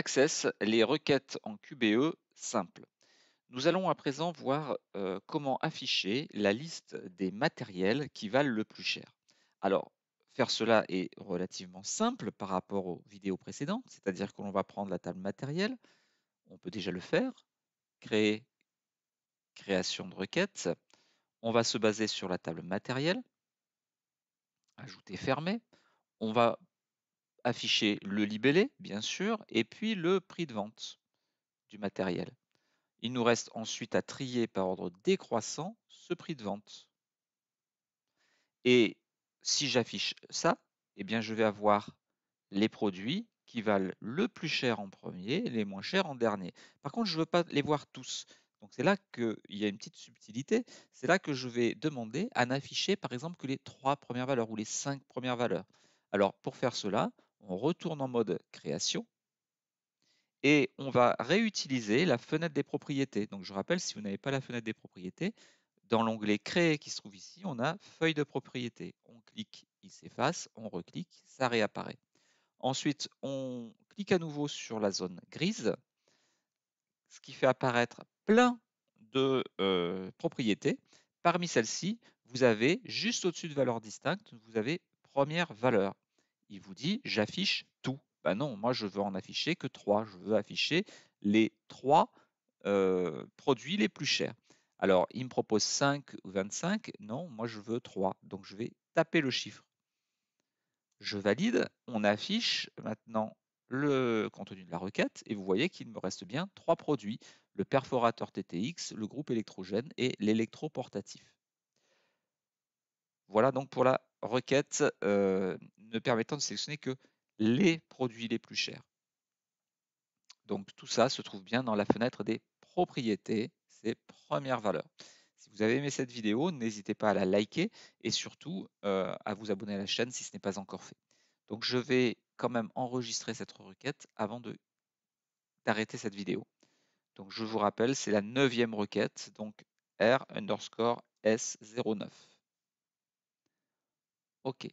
Access les requêtes en QBE simple. Nous allons à présent voir euh, comment afficher la liste des matériels qui valent le plus cher. Alors, faire cela est relativement simple par rapport aux vidéos précédentes, c'est-à-dire que l'on va prendre la table matériel, on peut déjà le faire, créer, création de requête, on va se baser sur la table matériel, ajouter fermé, on va afficher le libellé, bien sûr, et puis le prix de vente du matériel. Il nous reste ensuite à trier par ordre décroissant ce prix de vente. Et si j'affiche ça, eh bien je vais avoir les produits qui valent le plus cher en premier les moins chers en dernier. Par contre, je ne veux pas les voir tous. Donc c'est là qu'il y a une petite subtilité. C'est là que je vais demander à n'afficher par exemple que les trois premières valeurs ou les cinq premières valeurs. Alors pour faire cela, on retourne en mode création et on va réutiliser la fenêtre des propriétés. Donc je rappelle, si vous n'avez pas la fenêtre des propriétés, dans l'onglet Créer qui se trouve ici, on a Feuille de propriétés. On clique, il s'efface, on reclique, ça réapparaît. Ensuite, on clique à nouveau sur la zone grise, ce qui fait apparaître plein de euh, propriétés. Parmi celles-ci, vous avez juste au-dessus de valeur distincte, vous avez première valeur il vous dit j'affiche tout. Ben non, moi je veux en afficher que trois. Je veux afficher les trois produits les plus chers. Alors, il me propose 5 ou 25. Non, moi je veux 3. Donc, je vais taper le chiffre. Je valide. On affiche maintenant le contenu de la requête et vous voyez qu'il me reste bien trois produits, le perforateur TTX, le groupe électrogène et l'électroportatif. Voilà donc pour la requête ne permettant de sélectionner que les produits les plus chers. Donc tout ça se trouve bien dans la fenêtre des propriétés, ses premières valeurs. Si vous avez aimé cette vidéo, n'hésitez pas à la liker et surtout euh, à vous abonner à la chaîne si ce n'est pas encore fait. Donc je vais quand même enregistrer cette requête avant d'arrêter cette vidéo. Donc je vous rappelle, c'est la neuvième requête, donc R underscore S09. OK.